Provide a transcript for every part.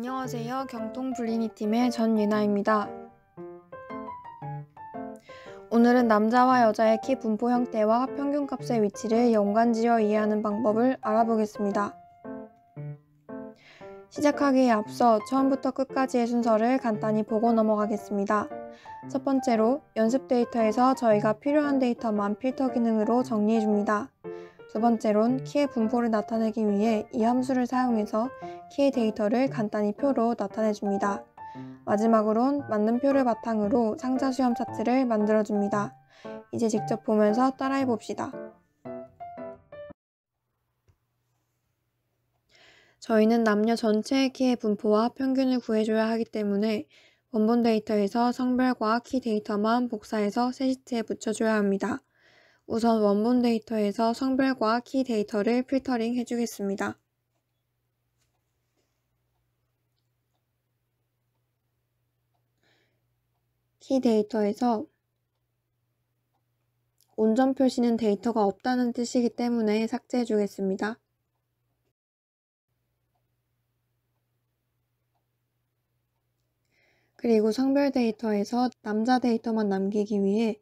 안녕하세요. 경통 블리니팀의 전유나입니다. 오늘은 남자와 여자의 키 분포 형태와 평균값의 위치를 연관지어 이해하는 방법을 알아보겠습니다. 시작하기에 앞서 처음부터 끝까지의 순서를 간단히 보고 넘어가겠습니다. 첫 번째로 연습 데이터에서 저희가 필요한 데이터만 필터 기능으로 정리해줍니다. 두 번째론 음. 키의 분포를 나타내기 위해 이 함수를 사용해서 키의 데이터를 간단히 표로 나타내줍니다. 마지막으론 맞는 표를 바탕으로 상자 수렴 차트를 만들어줍니다. 이제 직접 보면서 따라해봅시다. 저희는 남녀 전체의 키의 분포와 평균을 구해줘야 하기 때문에 원본 데이터에서 성별과 키 데이터만 복사해서 세 시트에 붙여줘야 합니다. 우선 원본 데이터에서 성별과 키 데이터를 필터링 해주겠습니다. 키 데이터에서 온전 표시는 데이터가 없다는 뜻이기 때문에 삭제해 주겠습니다. 그리고 성별 데이터에서 남자 데이터만 남기기 위해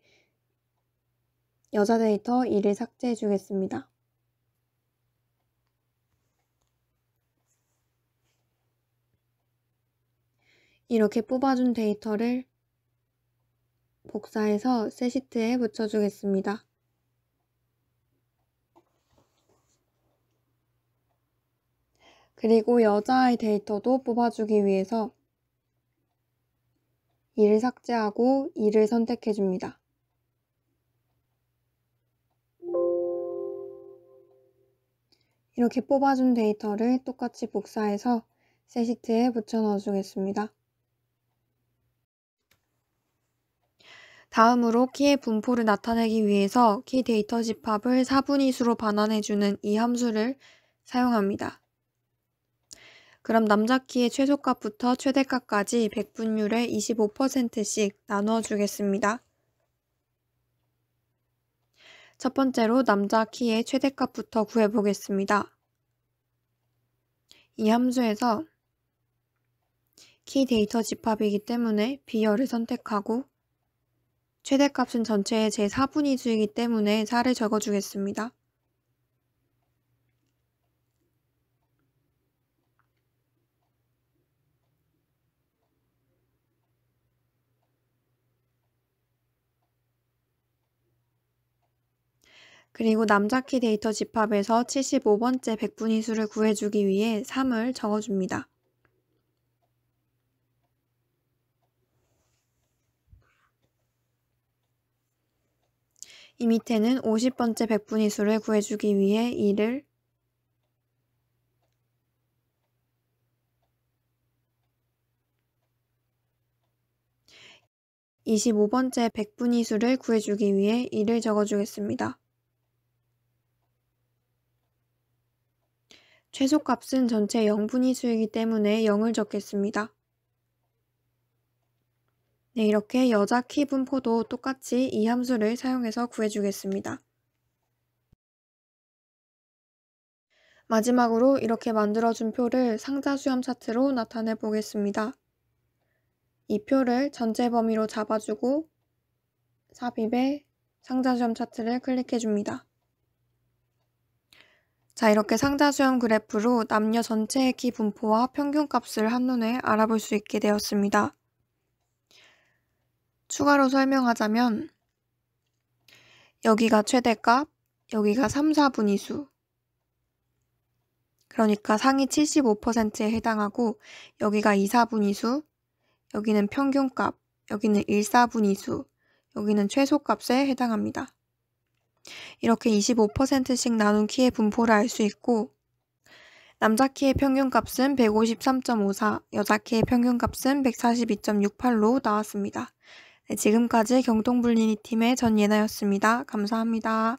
여자 데이터 1을 삭제해 주겠습니다. 이렇게 뽑아준 데이터를 복사해서 새 시트에 붙여주겠습니다. 그리고 여자아이 데이터도 뽑아주기 위해서 이를 삭제하고 이를 선택해줍니다. 이렇게 뽑아준 데이터를 똑같이 복사해서 새 시트에 붙여 넣어 주겠습니다. 다음으로 키의 분포를 나타내기 위해서 키 데이터 집합을 4분의수로 반환해주는 이 함수를 사용합니다. 그럼 남자 키의 최소값부터 최대값까지 백분율의 25%씩 나누어주겠습니다 첫 번째로 남자 키의 최대값부터 구해보겠습니다. 이 함수에서 키 데이터 집합이기 때문에 비열을 선택하고 최대값은 전체의 제4분위 수이기 때문에 4를 적어주겠습니다. 그리고 남자키 데이터 집합에서 75번째 백분위 수를 구해주기 위해 3을 적어줍니다. 이 밑에는 50번째 백분위 수를 구해주기 위해 2를 2 5번째 백분위수를 구해주기 위해 2를 적어주겠습니다. 최소값은 전체 0분위수이기 때문에 0을 적겠습니다. 네, 이렇게 여자 키 분포도 똑같이 이 함수를 사용해서 구해주겠습니다. 마지막으로 이렇게 만들어준 표를 상자 수염 차트로 나타내 보겠습니다. 이 표를 전체 범위로 잡아주고 삽입에 상자 수염 차트를 클릭해줍니다. 자, 이렇게 상자 수형 그래프로 남녀 전체의 키 분포와 평균값을 한눈에 알아볼 수 있게 되었습니다. 추가로 설명하자면 여기가 최대값, 여기가 3, 4분위수 그러니까 상위 75%에 해당하고 여기가 2, 4분위수, 여기는 평균값, 여기는 1, 4분위수, 여기는 최소값에 해당합니다. 이렇게 25%씩 나눈 키의 분포를 알 수 있고 남자 키의 평균값은 153.54, 여자 키의 평균값은 142.68로 나왔습니다. 네, 지금까지 경동불리니 팀의 전예나였습니다. 감사합니다.